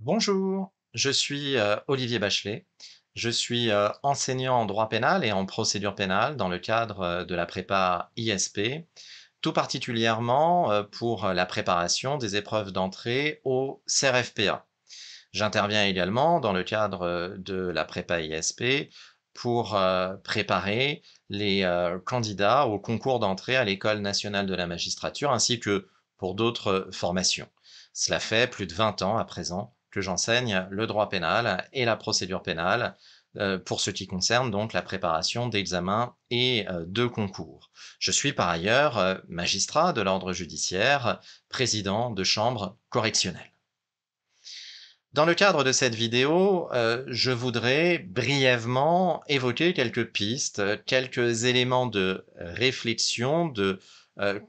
Bonjour, je suis euh, Olivier Bachelet. Je suis euh, enseignant en droit pénal et en procédure pénale dans le cadre euh, de la prépa ISP, tout particulièrement pour la préparation des épreuves d'entrée au CRFPA. J'interviens également dans le cadre de la prépa ISP pour préparer les candidats au concours d'entrée à l'École nationale de la magistrature ainsi que pour d'autres formations. Cela fait plus de 20 ans à présent j'enseigne le droit pénal et la procédure pénale euh, pour ce qui concerne donc la préparation d'examens et euh, de concours. Je suis par ailleurs euh, magistrat de l'ordre judiciaire, président de chambre correctionnelle. Dans le cadre de cette vidéo, je voudrais brièvement évoquer quelques pistes, quelques éléments de réflexion, de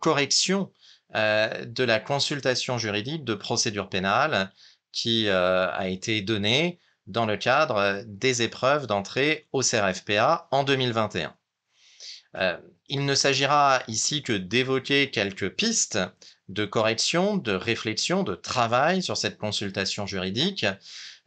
correction de la consultation juridique de procédure pénale qui euh, a été donnée dans le cadre des épreuves d'entrée au CRFPA en 2021. Euh, il ne s'agira ici que d'évoquer quelques pistes de correction, de réflexion, de travail sur cette consultation juridique.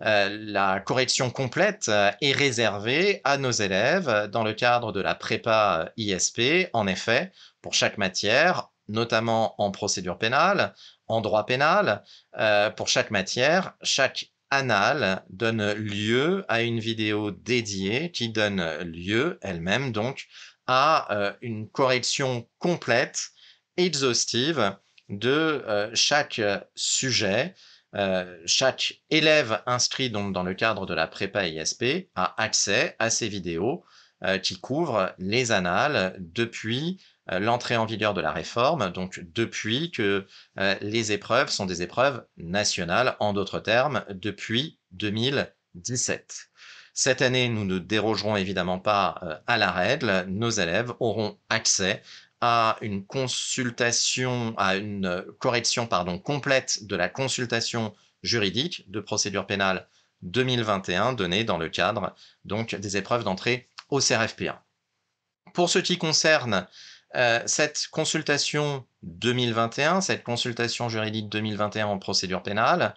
Euh, la correction complète est réservée à nos élèves dans le cadre de la prépa ISP. En effet, pour chaque matière, notamment en procédure pénale, en droit pénal, euh, pour chaque matière, chaque annale donne lieu à une vidéo dédiée qui donne lieu elle-même donc à euh, une correction complète, exhaustive de euh, chaque sujet. chaque élève inscrit donc dans le cadre de la prépa ISP a accès à ces vidéos qui couvrent les annales depuis euh, l'entrée en vigueur de la réforme, donc depuis que euh, les épreuves sont des épreuves nationales, en d'autres termes, depuis 2017. Cette année, nous ne dérogerons évidemment pas euh, à la règle. Nos élèves auront accès à une consultation, à une correction pardon, complète de la consultation juridique de procédure pénale 2021 donnée dans le cadre donc des épreuves d'entrée au CRFPA. Pour ce qui concerne euh, cette consultation 2021, cette consultation juridique 2021 en procédure pénale,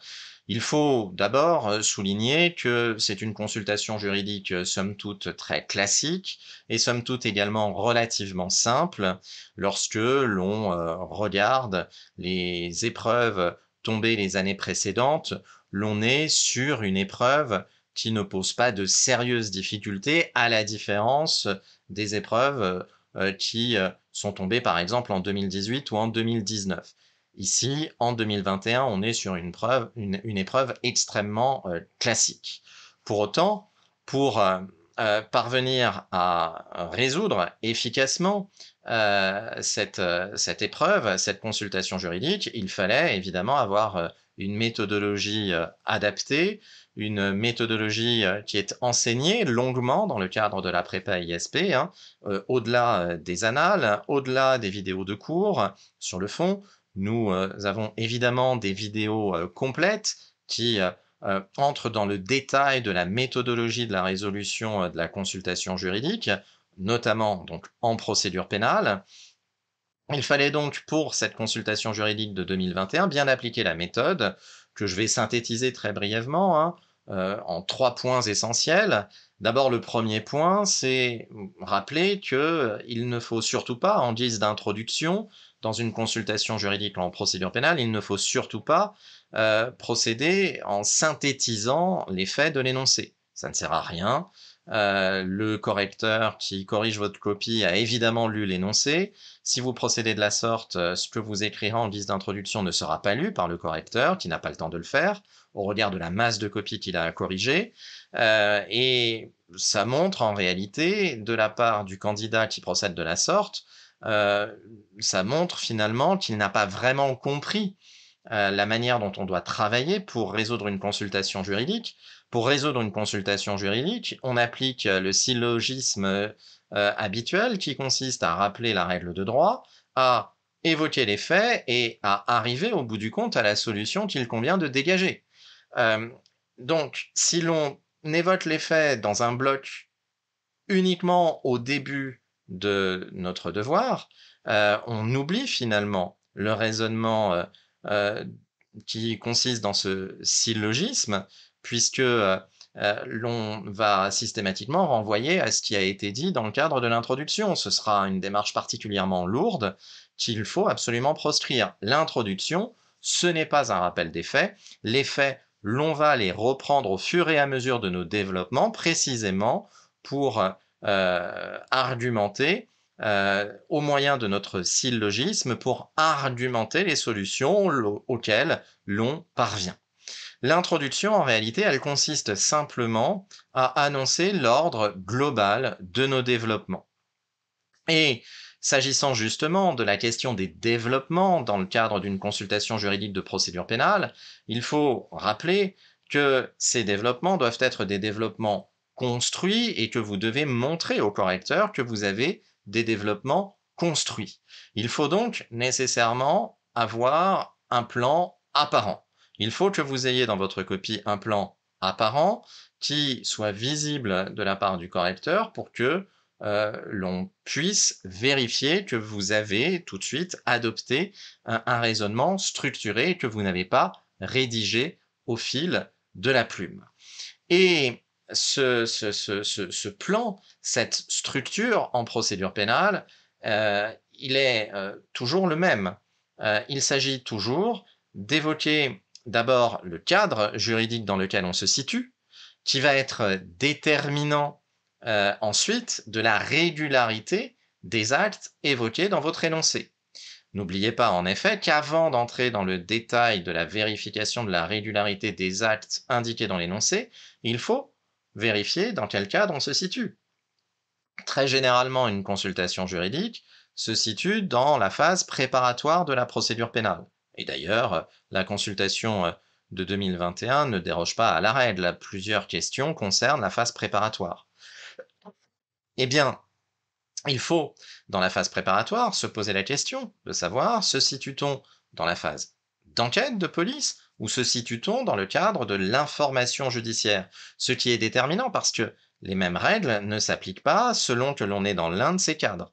il faut d'abord euh, souligner que c'est une consultation juridique euh, somme toute très classique et somme toute également relativement simple lorsque l'on regarde les épreuves tombées les années précédentes, l'on est sur une épreuve qui ne pose pas de sérieuses difficultés à la différence des épreuves qui sont tombés par exemple en 2018 ou en 2019. Ici, en 2021, on est sur une, preuve, une, épreuve extrêmement euh, classique. Pour autant, pour euh, euh, parvenir à résoudre efficacement cette, épreuve, cette consultation juridique, il fallait évidemment avoir une méthodologie adaptée, une méthodologie euh, qui est enseignée longuement dans le cadre de la prépa ISP, hein, euh, au-delà euh, des annales, au-delà des vidéos de cours sur le fond. Nous avons évidemment des vidéos complètes qui entrent dans le détail de la méthodologie de la résolution de la consultation juridique, notamment donc en procédure pénale. Il fallait donc pour cette consultation juridique de 2021 bien appliquer la méthode que je vais synthétiser très brièvement hein, euh, en trois points essentiels. D'abord, le premier point, c'est rappeler qu'il euh, ne faut surtout pas, en guise d'introduction, dans une consultation juridique en procédure pénale, il ne faut surtout pas euh, procéder en synthétisant les faits de l'énoncé. Ça ne sert à rien. Euh, le correcteur qui corrige votre copie a évidemment lu l'énoncé. Si vous procédez de la sorte, euh, ce que vous écrirez en guise d'introduction ne sera pas lu par le correcteur, qui n'a pas le temps de le faire, au regard de la masse de copies qu'il a à corriger. Euh, et ça montre en réalité, de la part du candidat qui procède de la sorte, ça montre finalement qu'il n'a pas vraiment compris la manière dont on doit travailler pour résoudre une consultation juridique, pour résoudre une consultation juridique, on applique euh, le syllogisme euh, euh, habituel qui consiste à rappeler la règle de droit, à évoquer les faits et à arriver au bout du compte à la solution qu'il convient de dégager. donc, si l'on évoque les faits dans un bloc uniquement au début de notre devoir, on oublie finalement le raisonnement qui consiste dans ce syllogisme puisque euh, euh, l'on va systématiquement renvoyer à ce qui a été dit dans le cadre de l'introduction. Ce sera une démarche particulièrement lourde qu'il faut absolument proscrire. L'introduction, ce n'est pas un rappel des faits. Les faits, l'on va les reprendre au fur et à mesure de nos développements, précisément pour euh, argumenter au moyen de notre syllogisme pour argumenter les solutions auxquelles l'on parvient. L'introduction, en réalité, elle consiste simplement à annoncer l'ordre global de nos développements. Et s'agissant justement de la question des développements dans le cadre d'une consultation juridique de procédure pénale, il faut rappeler que ces développements doivent être des développements construits et que vous devez montrer au correcteur que vous avez des développements construits. Il faut donc nécessairement avoir un plan apparent. Il faut que vous ayez dans votre copie un plan apparent qui soit visible de la part du correcteur pour que euh, l'on puisse vérifier que vous avez tout de suite adopté un, raisonnement structuré que vous n'avez pas rédigé au fil de la plume. Et ce, plan, cette structure en procédure pénale, euh, il est euh, toujours le même. il s'agit toujours d'évoquer d'abord le cadre juridique dans lequel on se situe, qui va être déterminant euh, ensuite de la régularité des actes évoqués dans votre énoncé. N'oubliez pas en effet qu'avant d'entrer dans le détail de la vérification de la régularité des actes indiqués dans l'énoncé, il faut vérifier dans quel cadre on se situe. Très généralement, une consultation juridique se situe dans la phase préparatoire de la procédure pénale. Et d'ailleurs, la consultation euh, de 2021 ne déroge pas à la règle. Plusieurs questions concernent la phase préparatoire. Eh bien, il faut, dans la phase préparatoire, se poser la question de savoir se situe-t-on dans la phase d'enquête de police ou se situe-t-on dans le cadre de l'information judiciaire Ce qui est déterminant parce que les mêmes règles ne s'appliquent pas selon que l'on est dans l'un de ces cadres.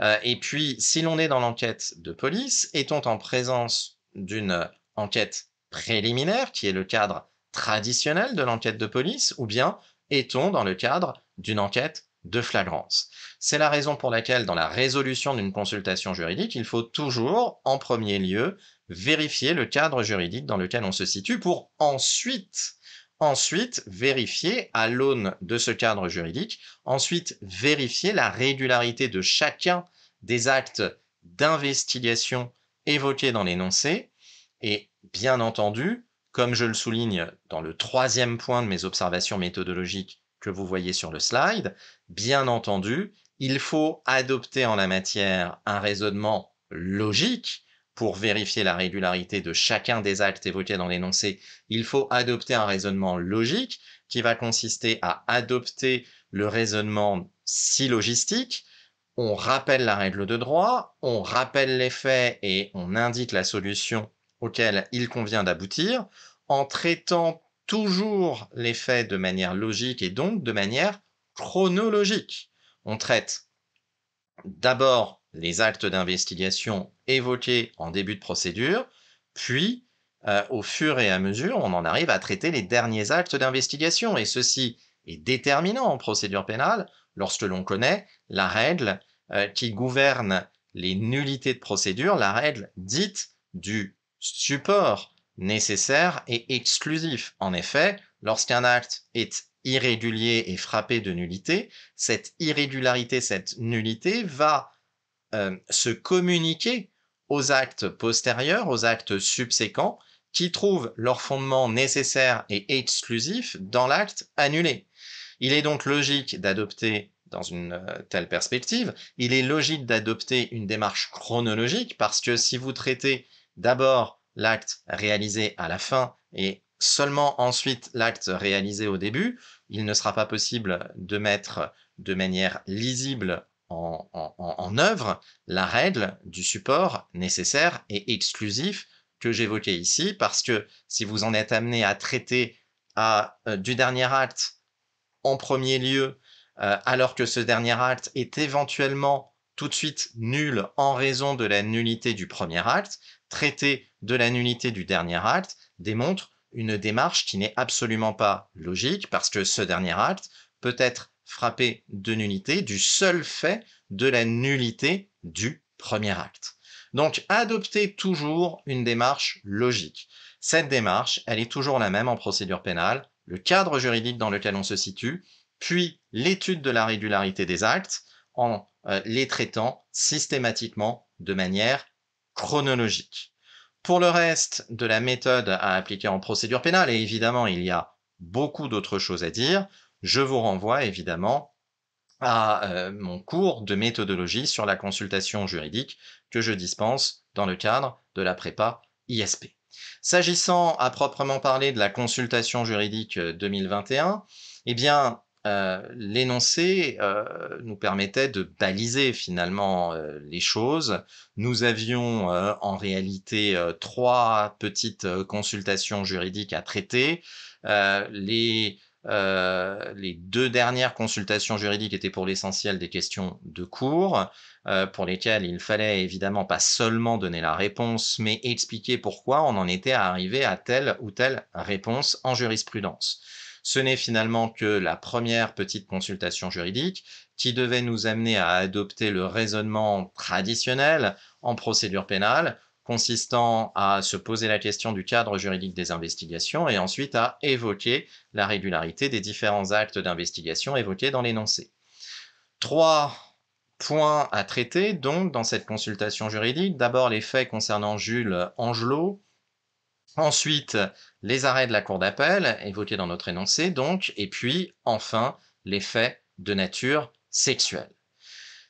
Euh, et puis, si l'on est dans l'enquête de police, est-on en présence d'une enquête préliminaire, qui est le cadre traditionnel de l'enquête de police, ou bien est-on dans le cadre d'une enquête de flagrance C'est la raison pour laquelle, dans la résolution d'une consultation juridique, il faut toujours, en premier lieu, vérifier le cadre juridique dans lequel on se situe pour ensuite Ensuite, vérifier à l'aune de ce cadre juridique, ensuite vérifier la régularité de chacun des actes d'investigation évoqués dans l'énoncé et bien entendu, comme je le souligne dans le troisième point de mes observations méthodologiques que vous voyez sur le slide, bien entendu, il faut adopter en la matière un raisonnement logique pour vérifier la régularité de chacun des actes évoqués dans l'énoncé, il faut adopter un raisonnement logique qui va consister à adopter le raisonnement syllogistique. On rappelle la règle de droit, on rappelle les faits et on indique la solution auquel il convient d'aboutir en traitant toujours les faits de manière logique et donc de manière chronologique. On traite d'abord les actes d'investigation évoqués en début de procédure, puis euh, au fur et à mesure, on en arrive à traiter les derniers actes d'investigation. Et ceci est déterminant en procédure pénale lorsque l'on connaît la règle euh, qui gouverne les nullités de procédure, la règle dite du support nécessaire et exclusif. En effet, lorsqu'un acte est irrégulier et frappé de nullité, cette irrégularité, cette nullité va euh, se communiquer aux actes postérieurs, aux actes subséquents, qui trouvent leur fondement nécessaire et exclusif dans l'acte annulé. Il est donc logique d'adopter, dans une euh, telle perspective, il est logique d'adopter une démarche chronologique parce que si vous traitez d'abord l'acte réalisé à la fin et seulement ensuite l'acte réalisé au début, il ne sera pas possible de mettre de manière lisible en, œuvre la règle du support nécessaire et exclusif que j'évoquais ici, parce que si vous en êtes amené à traiter euh, du dernier acte en premier lieu, euh, alors que ce dernier acte est éventuellement tout de suite nul en raison de la nullité du premier acte, traiter de la nullité du dernier acte démontre une démarche qui n'est absolument pas logique, parce que ce dernier acte peut être frappé de nullité du seul fait de la nullité du premier acte. Donc adoptez toujours une démarche logique. Cette démarche, elle est toujours la même en procédure pénale, le cadre juridique dans lequel on se situe, puis l'étude de la régularité des actes en euh, les traitant systématiquement de manière chronologique. Pour le reste de la méthode à appliquer en procédure pénale, et évidemment il y a beaucoup d'autres choses à dire, je vous renvoie évidemment à euh, mon cours de méthodologie sur la consultation juridique que je dispense dans le cadre de la prépa ISP. S'agissant à proprement parler de la consultation juridique 2021, euh, eh bien, euh, l'énoncé nous permettait de baliser finalement les choses. Nous avions en réalité trois petites consultations juridiques à traiter. les euh, les deux dernières consultations juridiques étaient pour l'essentiel des questions de cours, euh, pour lesquelles il fallait évidemment pas seulement donner la réponse, mais expliquer pourquoi on en était arrivé à telle ou telle réponse en jurisprudence. Ce n'est finalement que la première petite consultation juridique qui devait nous amener à adopter le raisonnement traditionnel en procédure pénale, consistant à se poser la question du cadre juridique des investigations et ensuite à évoquer la régularité des différents actes d'investigation évoqués dans l'énoncé. Trois points à traiter donc dans cette consultation juridique. D'abord les faits concernant Jules Angelot, ensuite les arrêts de la Cour d'appel évoqués dans notre énoncé donc, et puis enfin les faits de nature sexuelle.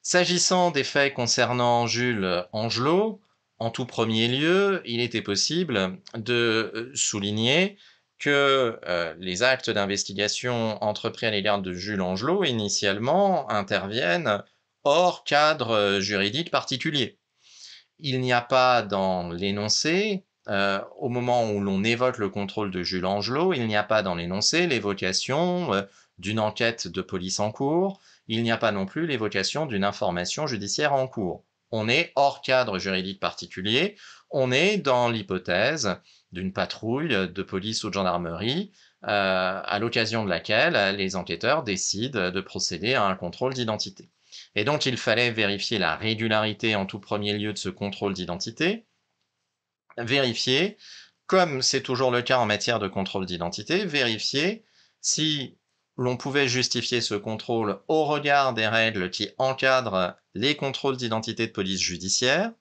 S'agissant des faits concernant Jules Angelot, en tout premier lieu, il était possible de euh, souligner que euh, les actes d'investigation entrepris à l'égard de Jules Angelot initialement interviennent hors cadre euh, juridique particulier. Il n'y a pas dans l'énoncé, au moment où l'on évoque le contrôle de Jules Angelot, il n'y a pas dans l'énoncé l'évocation d'une enquête de police en cours, il n'y a pas non plus l'évocation d'une information judiciaire en cours. On est hors cadre juridique particulier, on est dans l'hypothèse d'une patrouille de police ou de gendarmerie euh, à l'occasion de laquelle les enquêteurs décident de procéder à un contrôle d'identité. Et donc il fallait vérifier la régularité en tout premier lieu de ce contrôle d'identité, vérifier, comme c'est toujours le cas en matière de contrôle d'identité, vérifier si l'on pouvait justifier ce contrôle au regard des règles qui encadrent les contrôles d'identité de police judiciaire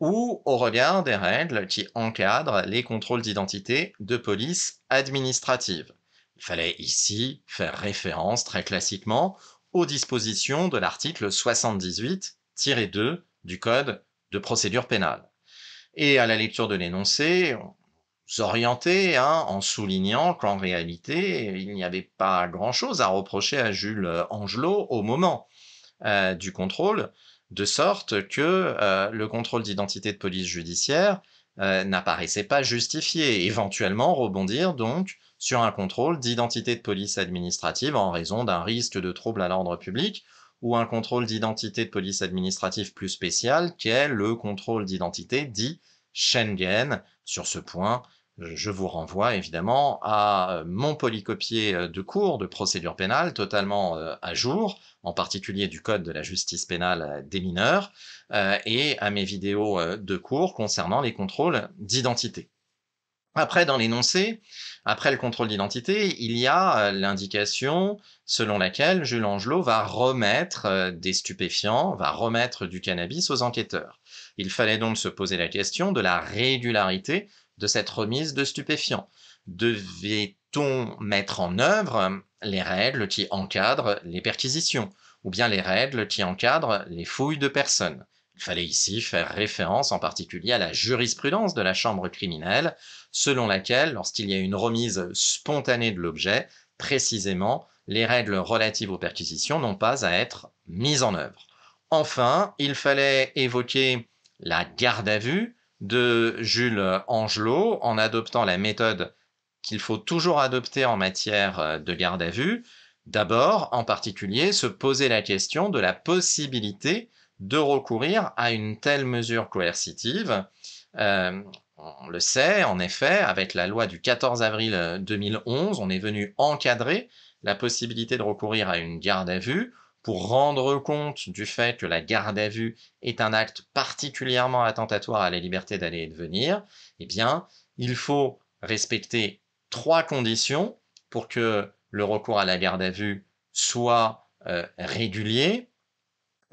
ou au regard des règles qui encadrent les contrôles d'identité de police administrative. Il fallait ici faire référence très classiquement aux dispositions de l'article 78-2 du Code de procédure pénale. Et à la lecture de l'énoncé, orienter hein, en soulignant qu'en réalité, il n'y avait pas grand-chose à reprocher à Jules euh, Angelot au moment euh, du contrôle, de sorte que euh, le contrôle d'identité de police judiciaire n'apparaissait pas justifié, éventuellement rebondir donc sur un contrôle d'identité de police administrative en raison d'un risque de trouble à l'ordre public ou un contrôle d'identité de police administrative plus spécial qu'est le contrôle d'identité dit Schengen. Sur ce point, je vous renvoie évidemment à mon polycopier euh, de cours de procédure pénale totalement euh, à jour, en particulier du Code de la justice pénale euh, des mineurs, et à mes vidéos de cours concernant les contrôles d'identité. Après, dans l'énoncé, après le contrôle d'identité, il y a l'indication selon laquelle Jules Angelot va remettre des stupéfiants, va remettre du cannabis aux enquêteurs. Il fallait donc se poser la question de la régularité de cette remise de stupéfiants Devait-on mettre en œuvre les règles qui encadrent les perquisitions ou bien les règles qui encadrent les fouilles de personnes il fallait ici faire référence en particulier à la jurisprudence de la Chambre criminelle, selon laquelle, lorsqu'il y a une remise spontanée de l'objet, précisément, les règles relatives aux perquisitions n'ont pas à être mises en œuvre. Enfin, il fallait évoquer la garde à vue, de Jules Angelot en adoptant la méthode qu'il faut toujours adopter en matière euh, de garde à vue. D'abord, en particulier, se poser la question de la possibilité de recourir à une telle mesure coercitive. Euh, on le sait, en effet, avec la loi du 14 avril 2011, euh, on est venu encadrer la possibilité de recourir à une garde à vue pour rendre compte du fait que la garde à vue est un acte particulièrement attentatoire à la liberté d'aller et de venir, eh bien, il faut respecter trois conditions pour que le recours à la garde à vue soit euh, régulier.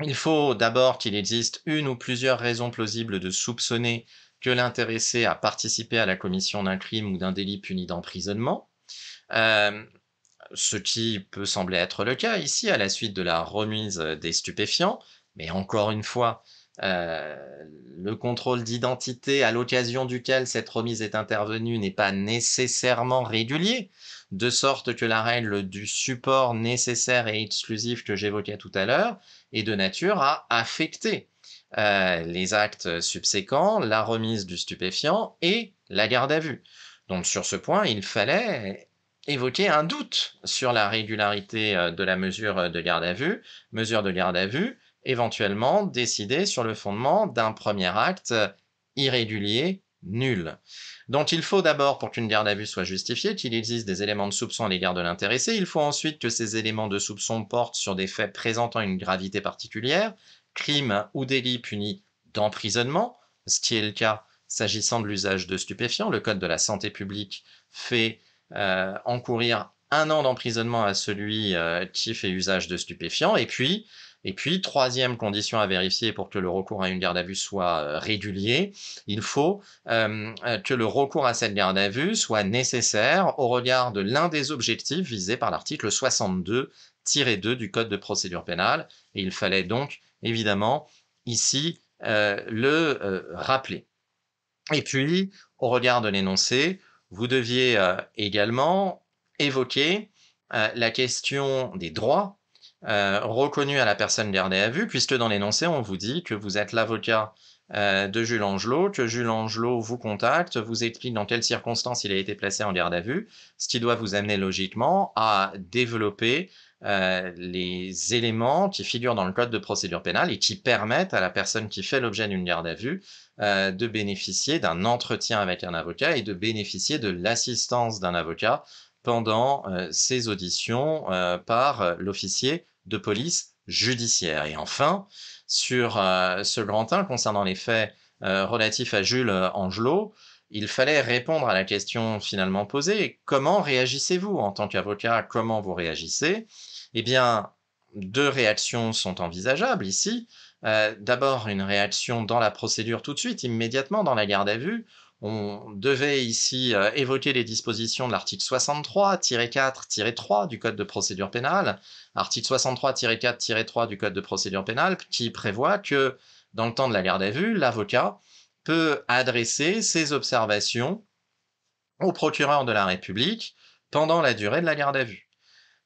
Il faut d'abord qu'il existe une ou plusieurs raisons plausibles de soupçonner que l'intéressé a participé à la commission d'un crime ou d'un délit puni d'emprisonnement. Euh, ce qui peut sembler être le cas ici à la suite de la remise des stupéfiants, mais encore une fois, euh, le contrôle d'identité à l'occasion duquel cette remise est intervenue n'est pas nécessairement régulier, de sorte que la règle du support nécessaire et exclusif que j'évoquais tout à l'heure est de nature à affecter euh, les actes subséquents, la remise du stupéfiant et la garde à vue. Donc sur ce point, il fallait évoquer un doute sur la régularité euh, de la mesure euh, de garde à vue, mesure de garde à vue éventuellement décidée sur le fondement d'un premier acte irrégulier nul. Donc il faut d'abord, pour qu'une garde à vue soit justifiée, qu'il existe des éléments de soupçon à l'égard de l'intéressé. Il faut ensuite que ces éléments de soupçon portent sur des faits présentant une gravité particulière, crime ou délit puni d'emprisonnement, ce qui est le cas s'agissant de l'usage de stupéfiants. Le Code de la santé publique fait euh, encourir un an d'emprisonnement à celui qui euh, fait usage de stupéfiants, et puis troisième condition à vérifier pour que le recours à une garde à vue soit euh, régulier, il faut que le recours à cette garde à vue soit nécessaire au regard de l'un des objectifs visés par l'article 62-2 du Code de procédure pénale. Et il fallait donc, évidemment, ici le rappeler. Et puis, au regard de l'énoncé, vous deviez euh, également évoquer euh, la question des droits euh, reconnus à la personne gardée à vue, puisque dans l'énoncé, on vous dit que vous êtes l'avocat de Jules Angelot, que Jules Angelot vous contacte, vous explique dans quelles circonstances il a été placé en garde à vue, ce qui doit vous amener logiquement à développer euh, les éléments qui figurent dans le code de procédure pénale et qui permettent à la personne qui fait l'objet d'une garde à vue euh, de bénéficier d'un entretien avec un avocat et de bénéficier de l'assistance d'un avocat pendant euh, ses auditions par l'officier de police judiciaire. Et enfin, sur ce grand 1 concernant les faits relatifs à Jules Angelot, il fallait répondre à la question finalement posée, comment réagissez-vous en tant qu'avocat Comment vous réagissez eh bien, deux réactions sont envisageables ici. Euh, d'abord, une réaction dans la procédure tout de suite, immédiatement dans la garde à vue. On devait ici euh, évoquer les dispositions de l'article 63-4-3 du Code de procédure pénale, article 63-4-3 du Code de procédure pénale, qui prévoit que, dans le temps de la garde à vue, l'avocat peut adresser ses observations au procureur de la République pendant la durée de la garde à vue.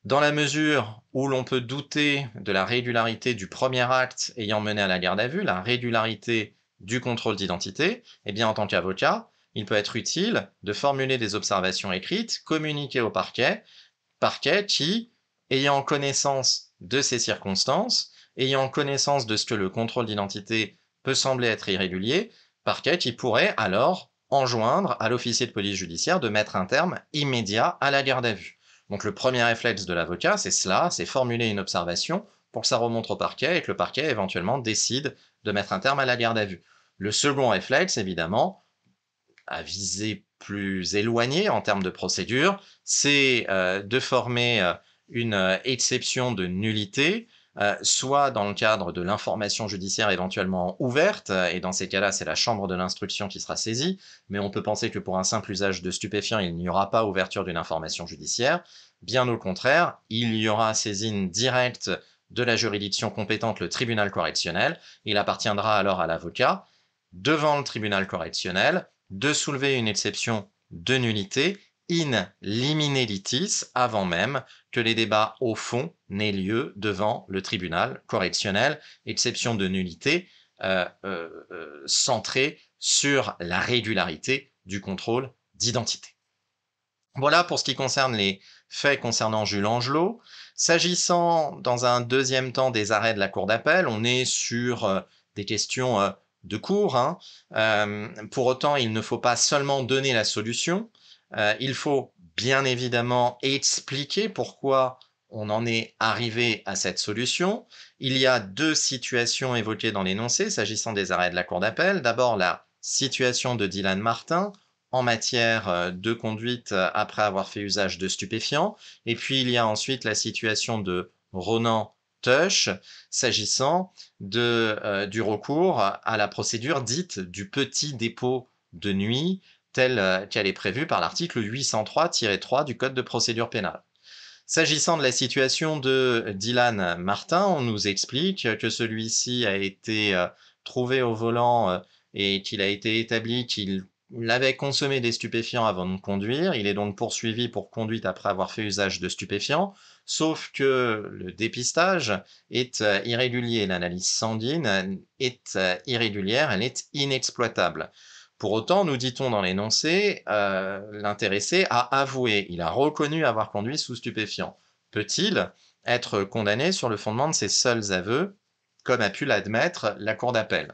Dans la mesure où l'on peut douter de la régularité du premier acte ayant mené à la garde à vue, la régularité du contrôle d'identité, eh bien en tant qu'avocat, il peut être utile de formuler des observations écrites, communiquées au parquet, parquet qui, ayant connaissance de ces circonstances, ayant connaissance de ce que le contrôle d'identité peut sembler être irrégulier, parquet qui pourrait alors enjoindre à l'officier de police judiciaire de mettre un terme immédiat à la garde à vue. Donc le premier réflexe de l'avocat, c'est cela, c'est formuler une observation pour que ça remonte au parquet et que le parquet éventuellement décide de mettre un terme à la garde à vue. Le second réflexe, évidemment, à viser plus éloigné en termes de procédure, c'est euh, de former euh, une euh, exception de nullité euh, soit dans le cadre de l'information judiciaire éventuellement ouverte, et dans ces cas-là, c'est la chambre de l'instruction qui sera saisie, mais on peut penser que pour un simple usage de stupéfiants, il n'y aura pas ouverture d'une information judiciaire. Bien au contraire, il y aura saisine directe de la juridiction compétente, le tribunal correctionnel. Il appartiendra alors à l'avocat, devant le tribunal correctionnel, de soulever une exception de nullité in limine avant même que les débats au fond n'aient lieu devant le tribunal correctionnel, exception de nullité euh, euh, euh, centrée sur la régularité du contrôle d'identité. Voilà pour ce qui concerne les faits concernant Jules Angelot. S'agissant dans un deuxième temps des arrêts de la Cour d'appel, on est sur des questions de cours. Hein. pour autant, il ne faut pas seulement donner la solution, euh, il faut bien évidemment expliquer pourquoi on en est arrivé à cette solution. Il y a deux situations évoquées dans l'énoncé s'agissant des arrêts de la Cour d'appel. D'abord, la situation de Dylan Martin en matière euh, de conduite euh, après avoir fait usage de stupéfiants. Et puis, il y a ensuite la situation de Ronan Tush s'agissant du recours à la procédure dite du petit dépôt de nuit telle euh, qu'elle est prévue par l'article 803-3 du Code de procédure pénale. S'agissant de la situation de Dylan Martin, on nous explique que celui-ci a été euh, trouvé au volant euh, et qu'il a été établi qu'il avait consommé des stupéfiants avant de conduire. Il est donc poursuivi pour conduite après avoir fait usage de stupéfiants, sauf que le dépistage est irrégulier, l'analyse sanguine est irrégulière, elle est inexploitable. Pour autant, nous dit-on dans l'énoncé, euh, l'intéressé a avoué, il a reconnu avoir conduit sous stupéfiant. Peut-il être condamné sur le fondement de ses seuls aveux, comme a pu l'admettre la Cour d'appel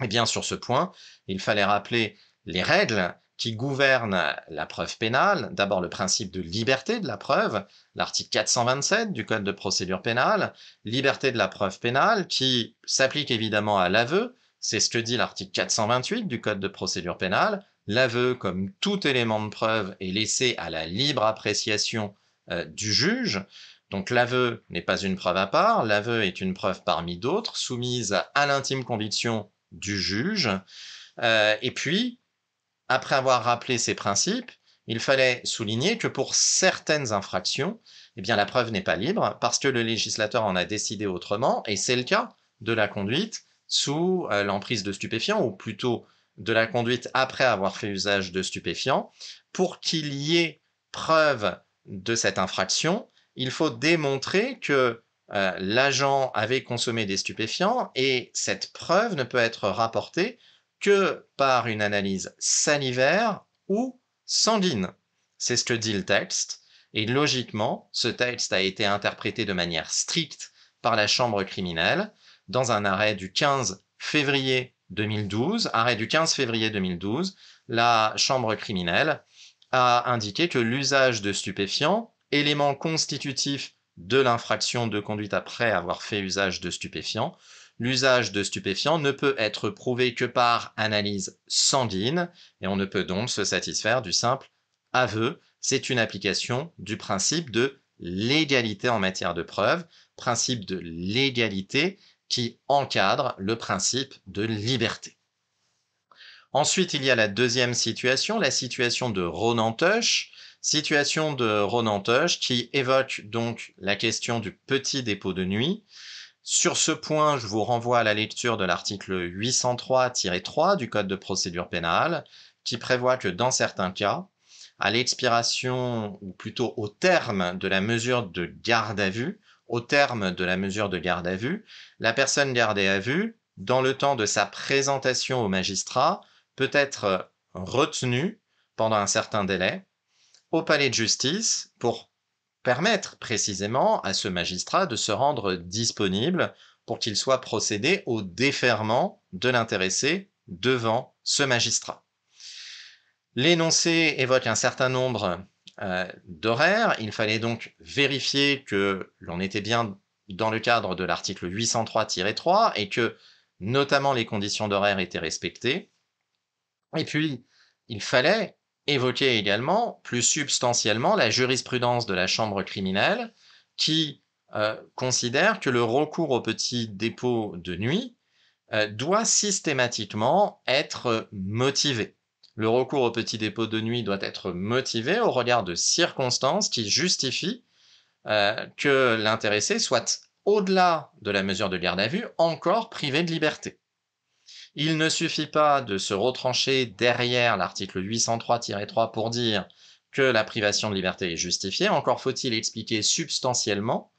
Eh bien, sur ce point, il fallait rappeler les règles qui gouvernent la preuve pénale, d'abord le principe de liberté de la preuve, l'article 427 du Code de procédure pénale, liberté de la preuve pénale qui s'applique évidemment à l'aveu, c'est ce que dit l'article 428 du Code de procédure pénale. L'aveu comme tout élément de preuve est laissé à la libre appréciation euh, du juge. Donc l'aveu n'est pas une preuve à part, l'aveu est une preuve parmi d'autres, soumise à l'intime conviction du juge. Euh, et puis, après avoir rappelé ces principes, il fallait souligner que pour certaines infractions, eh bien la preuve n'est pas libre parce que le législateur en a décidé autrement, et c'est le cas de la conduite sous euh, l'emprise de stupéfiants, ou plutôt de la conduite après avoir fait usage de stupéfiants. Pour qu'il y ait preuve de cette infraction, il faut démontrer que euh, l'agent avait consommé des stupéfiants et cette preuve ne peut être rapportée que par une analyse salivaire ou sanguine. C'est ce que dit le texte. Et logiquement, ce texte a été interprété de manière stricte par la chambre criminelle dans un arrêt du 15 février 2012, arrêt du 15 février 2012, la Chambre criminelle a indiqué que l'usage de stupéfiants, élément constitutif de l'infraction de conduite après avoir fait usage de stupéfiants, l'usage de stupéfiants ne peut être prouvé que par analyse sanguine et on ne peut donc se satisfaire du simple aveu. C'est une application du principe de l'égalité en matière de preuve, principe de l'égalité qui encadre le principe de liberté. Ensuite, il y a la deuxième situation, la situation de ronan situation de ronan qui évoque donc la question du petit dépôt de nuit. Sur ce point, je vous renvoie à la lecture de l'article 803-3 du Code de procédure pénale, qui prévoit que dans certains cas, à l'expiration, ou plutôt au terme de la mesure de garde à vue, au terme de la mesure de garde à vue, la personne gardée à vue, dans le temps de sa présentation au magistrat, peut être retenue pendant un certain délai au palais de justice pour permettre précisément à ce magistrat de se rendre disponible pour qu'il soit procédé au déferment de l'intéressé devant ce magistrat. L'énoncé évoque un certain nombre euh, d'horaire. Il fallait donc vérifier que l'on était bien dans le cadre de l'article 803-3 et que notamment les conditions d'horaire étaient respectées. Et puis, il fallait évoquer également plus substantiellement la jurisprudence de la Chambre criminelle qui euh, considère que le recours au petit dépôt de nuit euh, doit systématiquement être motivé. Le recours au petit dépôt de nuit doit être motivé au regard de circonstances qui justifient euh, que l'intéressé soit, au-delà de la mesure de garde à vue, encore privé de liberté. Il ne suffit pas de se retrancher derrière l'article 803-3 pour dire que la privation de liberté est justifiée, encore faut-il expliquer substantiellement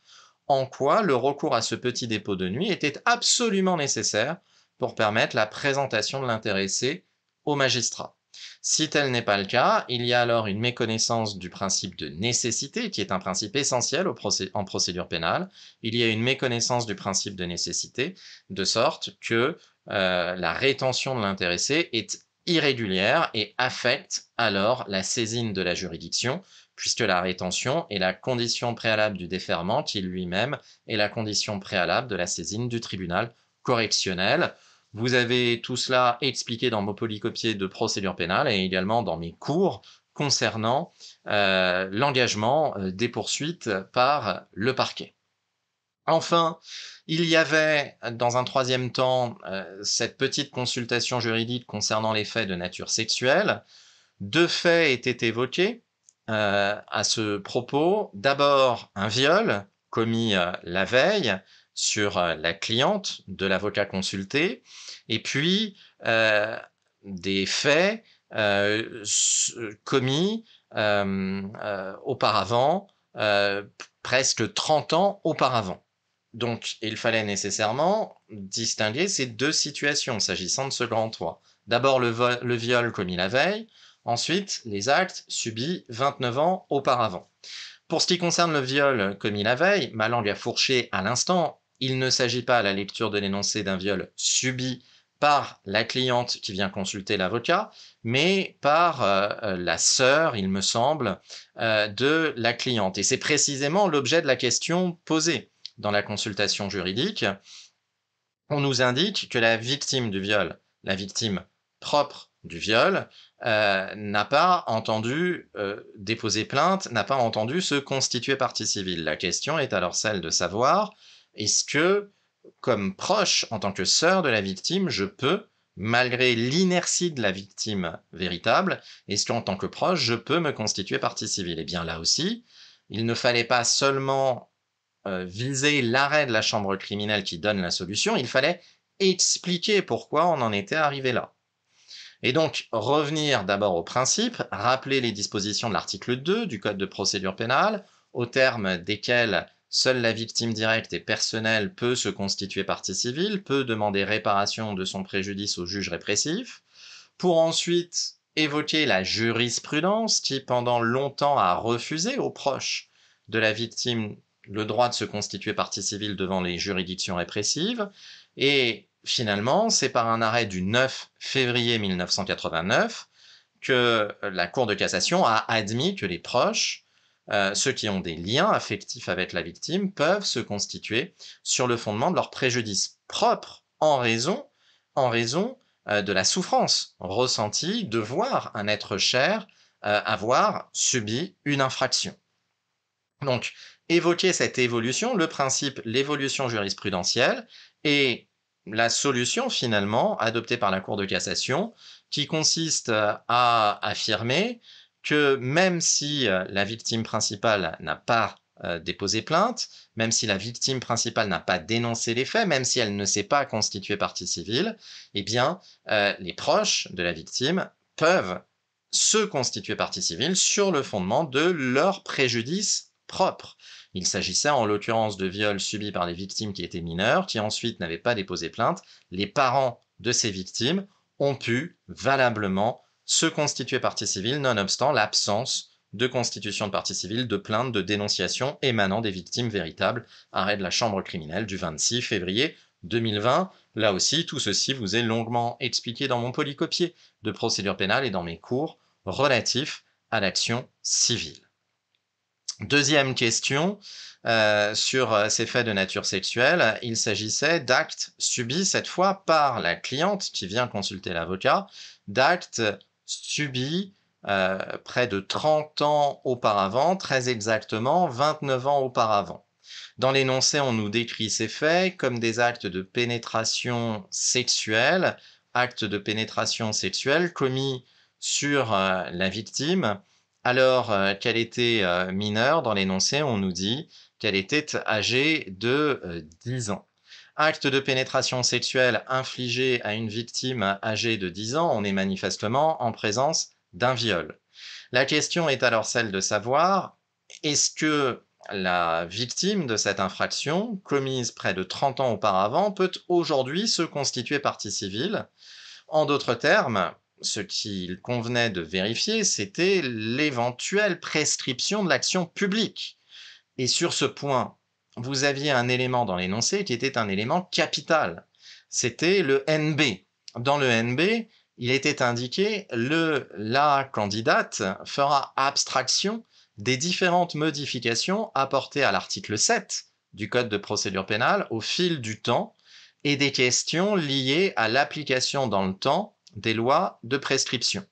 en quoi le recours à ce petit dépôt de nuit était absolument nécessaire pour permettre la présentation de l'intéressé au magistrat. Si tel n'est pas le cas, il y a alors une méconnaissance du principe de nécessité, qui est un principe essentiel en procédure pénale. Il y a une méconnaissance du principe de nécessité, de sorte que euh, la rétention de l'intéressé est irrégulière et affecte alors la saisine de la juridiction, puisque la rétention est la condition préalable du déferment qui lui-même est la condition préalable de la saisine du tribunal correctionnel. Vous avez tout cela expliqué dans mon polycopier de procédure pénale et également dans mes cours concernant euh, l'engagement euh, des poursuites par le parquet. Enfin, il y avait dans un troisième temps euh, cette petite consultation juridique concernant les faits de nature sexuelle. Deux faits étaient évoqués à ce propos. D'abord, un viol commis la veille sur euh, la cliente de l'avocat consulté, et puis euh, des faits euh, commis auparavant, presque 30 ans auparavant. Donc il fallait nécessairement distinguer ces deux situations s'agissant de ce grand toit. D'abord le, le viol commis la veille, ensuite les actes subis 29 ans auparavant. Pour ce qui concerne le viol commis la veille, ma langue a fourché à l'instant il ne s'agit pas à la lecture de l'énoncé d'un viol subi par la cliente qui vient consulter l'avocat, mais par euh, euh, la sœur, il me semble, euh, de la cliente. Et c'est précisément l'objet de la question posée dans la consultation juridique. On nous indique que la victime du viol, la victime propre du viol, n'a pas entendu déposer plainte, n'a pas entendu se constituer partie civile. La question est alors celle de savoir est-ce que, comme proche, en tant que sœur de la victime, je peux, malgré l'inertie de la victime véritable, est-ce qu'en tant que proche, je peux me constituer partie civile Et eh bien là aussi, il ne fallait pas seulement euh, viser l'arrêt de la chambre criminelle qui donne la solution, il fallait expliquer pourquoi on en était arrivé là. Et donc, revenir d'abord au principe, rappeler les dispositions de l'article 2 du Code de procédure pénale, au terme desquelles Seule la victime directe et personnelle peut se constituer partie civile, peut demander réparation de son préjudice au juge répressif, pour ensuite évoquer la jurisprudence qui pendant longtemps a refusé aux proches de la victime le droit de se constituer partie civile devant les juridictions répressives. Et finalement, c'est par un arrêt du 9 février 1989 que la Cour de cassation a admis que les proches euh, ceux qui ont des liens affectifs avec la victime peuvent se constituer sur le fondement de leur préjudice propre en raison, en raison euh, de la souffrance ressentie de voir un être cher euh, avoir subi une infraction. Donc, évoquer cette évolution, le principe, l'évolution jurisprudentielle, et la solution finalement adoptée par la Cour de cassation, qui consiste à affirmer que même si euh, la victime principale n'a pas euh, déposé plainte, même si la victime principale n'a pas dénoncé les faits, même si elle ne s'est pas constituée partie civile, eh bien, euh, les proches de la victime peuvent se constituer partie civile sur le fondement de leur préjudice propre. Il s'agissait en l'occurrence de viols subis par les victimes qui étaient mineures, qui ensuite n'avaient pas déposé plainte. Les parents de ces victimes ont pu valablement se constituer partie civile nonobstant l'absence de constitution de partie civile, de plainte, de dénonciation émanant des victimes véritables. Arrêt de la Chambre criminelle du 26 février 2020. Là aussi, tout ceci vous est longuement expliqué dans mon polycopier de procédure pénale et dans mes cours relatifs à l'action civile. Deuxième question euh, sur euh, ces faits de nature sexuelle, il s'agissait d'actes subis cette fois par la cliente qui vient consulter l'avocat, d'actes subit euh, près de 30 ans auparavant, très exactement 29 ans auparavant. Dans l'énoncé, on nous décrit ces faits comme des actes de pénétration sexuelle, actes de pénétration sexuelle commis sur euh, la victime, alors euh, qu'elle était mineure. Dans l'énoncé, on nous dit qu'elle était âgée de 10 ans. Acte de pénétration sexuelle infligé à une victime âgée de 10 ans, on est manifestement en présence d'un viol. La question est alors celle de savoir, est-ce que la victime de cette infraction, commise près de 30 ans auparavant, peut aujourd'hui se constituer partie civile En d'autres termes, ce qu'il convenait de vérifier, c'était l'éventuelle prescription de l'action publique. Et sur ce point, vous aviez un élément dans l'énoncé qui était un élément capital. C'était le NB. Dans le NB, il était indiqué le la candidate fera abstraction des différentes modifications apportées à l'article 7 du Code de procédure pénale au fil du temps et des questions liées à l'application dans le temps des lois de prescription.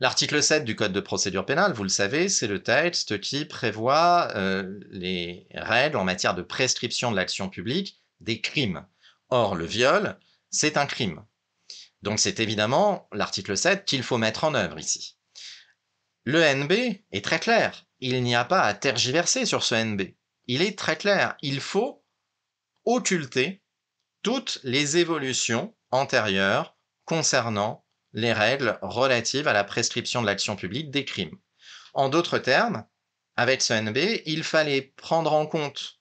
L'article 7 du Code de procédure pénale, vous le savez, c'est le texte qui prévoit euh, les règles en matière de prescription de l'action publique des crimes. Or, le viol, c'est un crime. Donc c'est évidemment l'article 7 qu'il faut mettre en œuvre ici. Le NB est très clair. Il n'y a pas à tergiverser sur ce NB. Il est très clair. Il faut occulter toutes les évolutions antérieures concernant les règles relatives à la prescription de l'action publique des crimes. En d'autres termes, avec ce NB, il fallait prendre en compte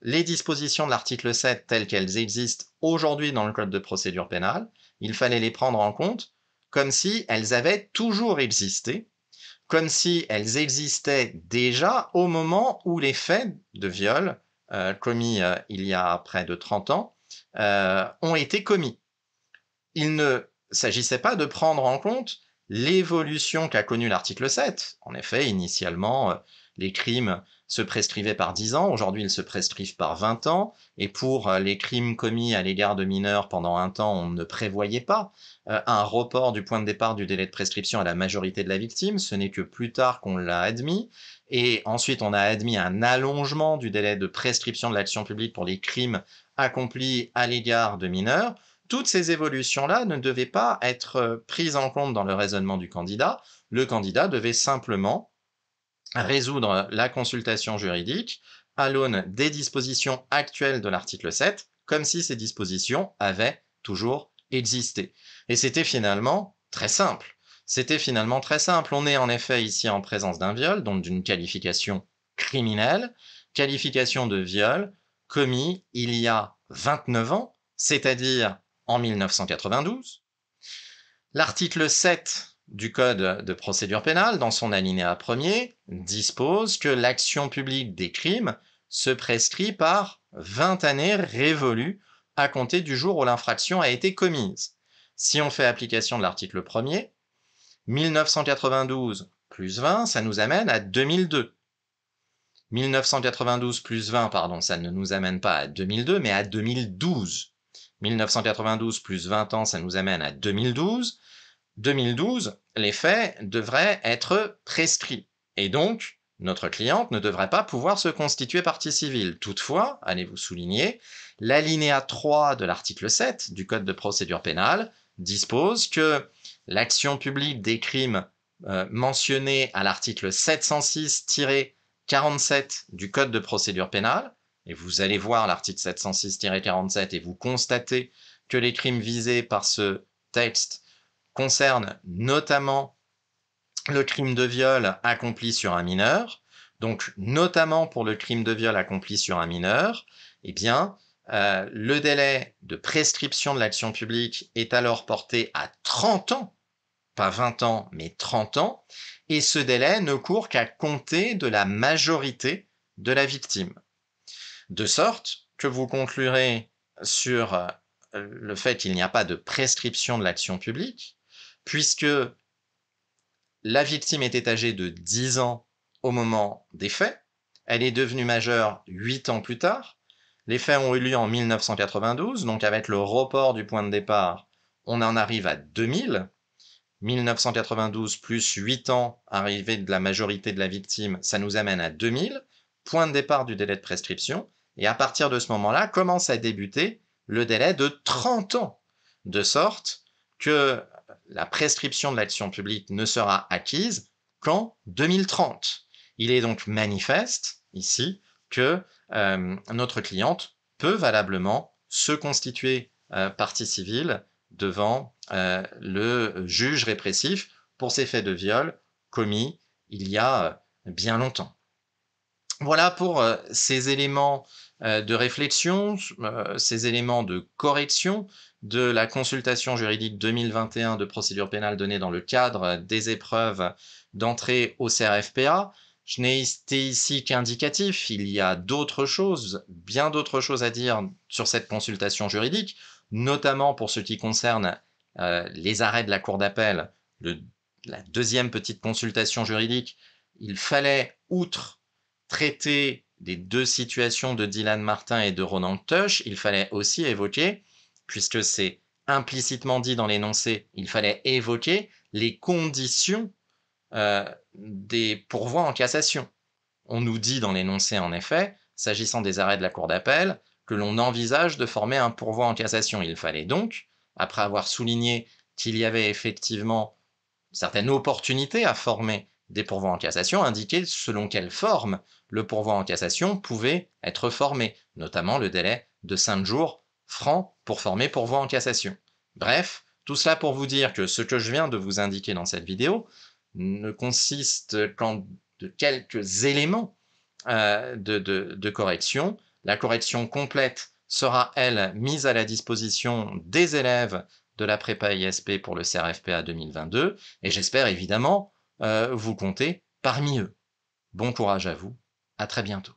les dispositions de l'article 7 telles qu'elles existent aujourd'hui dans le Code de procédure pénale, il fallait les prendre en compte comme si elles avaient toujours existé, comme si elles existaient déjà au moment où les faits de viol euh, commis euh, il y a près de 30 ans euh, ont été commis. Il ne s'agissait pas de prendre en compte l'évolution qu'a connue l'article 7. En effet, initialement, euh, les crimes se prescrivaient par 10 ans, aujourd'hui ils se prescrivent par 20 ans, et pour euh, les crimes commis à l'égard de mineurs pendant un temps, on ne prévoyait pas euh, un report du point de départ du délai de prescription à la majorité de la victime, ce n'est que plus tard qu'on l'a admis, et ensuite on a admis un allongement du délai de prescription de l'action publique pour les crimes accomplis à l'égard de mineurs, toutes ces évolutions-là ne devaient pas être euh, prises en compte dans le raisonnement du candidat. Le candidat devait simplement résoudre la consultation juridique à l'aune des dispositions actuelles de l'article 7, comme si ces dispositions avaient toujours existé. Et c'était finalement très simple. C'était finalement très simple. On est en effet ici en présence d'un viol, donc d'une qualification criminelle, qualification de viol commis il y a 29 ans, c'est-à-dire 1992. L'article 7 du Code de procédure pénale, dans son alinéa premier, dispose que l'action publique des crimes se prescrit par 20 années révolues à compter du jour où l'infraction a été commise. Si on fait application de l'article 1 1992 plus 20, ça nous amène à 2002. 1992 plus 20, pardon, ça ne nous amène pas à 2002, mais à 2012. 1992 plus 20 ans, ça nous amène à 2012. 2012, les faits devraient être prescrits. Et donc, notre cliente ne devrait pas pouvoir se constituer partie civile. Toutefois, allez-vous souligner, l'alinéa 3 de l'article 7 du Code de procédure pénale dispose que l'action publique des crimes euh, mentionnés à l'article 706-47 du Code de procédure pénale et vous allez voir l'article 706-47 et vous constatez que les crimes visés par ce texte concernent notamment le crime de viol accompli sur un mineur, donc notamment pour le crime de viol accompli sur un mineur, eh bien, euh, le délai de prescription de l'action publique est alors porté à 30 ans, pas 20 ans, mais 30 ans, et ce délai ne court qu'à compter de la majorité de la victime. De sorte que vous conclurez sur euh, le fait qu'il n'y a pas de prescription de l'action publique, puisque la victime était âgée de 10 ans au moment des faits, elle est devenue majeure 8 ans plus tard, les faits ont eu lieu en 1992, donc avec le report du point de départ, on en arrive à 2000. 1992 plus 8 ans, arrivée de la majorité de la victime, ça nous amène à 2000, point de départ du délai de prescription, et à partir de ce moment-là, commence à débuter le délai de 30 ans, de sorte que la prescription de l'action publique ne sera acquise qu'en 2030. Il est donc manifeste ici que euh, notre cliente peut valablement se constituer euh, partie civile devant euh, le juge répressif pour ces faits de viol commis il y a bien longtemps. Voilà pour euh, ces éléments euh, de réflexion, euh, ces éléments de correction de la consultation juridique 2021 de procédure pénale donnée dans le cadre des épreuves d'entrée au CRFPA. Je n'ai été ici qu'indicatif, il y a d'autres choses, bien d'autres choses à dire sur cette consultation juridique, notamment pour ce qui concerne les arrêts de la Cour d'appel, la deuxième petite consultation juridique. Il fallait, outre traiter des deux situations de Dylan Martin et de Ronan Tush, il fallait aussi évoquer, puisque c'est implicitement dit dans l'énoncé, il fallait évoquer les conditions euh, des pourvois en cassation. On nous dit dans l'énoncé, en effet, s'agissant des arrêts de la Cour d'appel, que l'on envisage de former un pourvoi en cassation. Il fallait donc, après avoir souligné qu'il y avait effectivement certaines opportunités à former des pourvois en cassation indiquer selon quelle forme le pourvoi en cassation pouvait être formé, notamment le délai de 5 jours francs pour former pourvoi en cassation. Bref, tout cela pour vous dire que ce que je viens de vous indiquer dans cette vidéo ne consiste qu'en de quelques éléments euh, de, de correction. La correction complète sera, elle, mise à la disposition des élèves de la prépa ISP pour le CRFPA 2022, et j'espère évidemment euh, vous comptez parmi eux. Bon courage à vous, à très bientôt.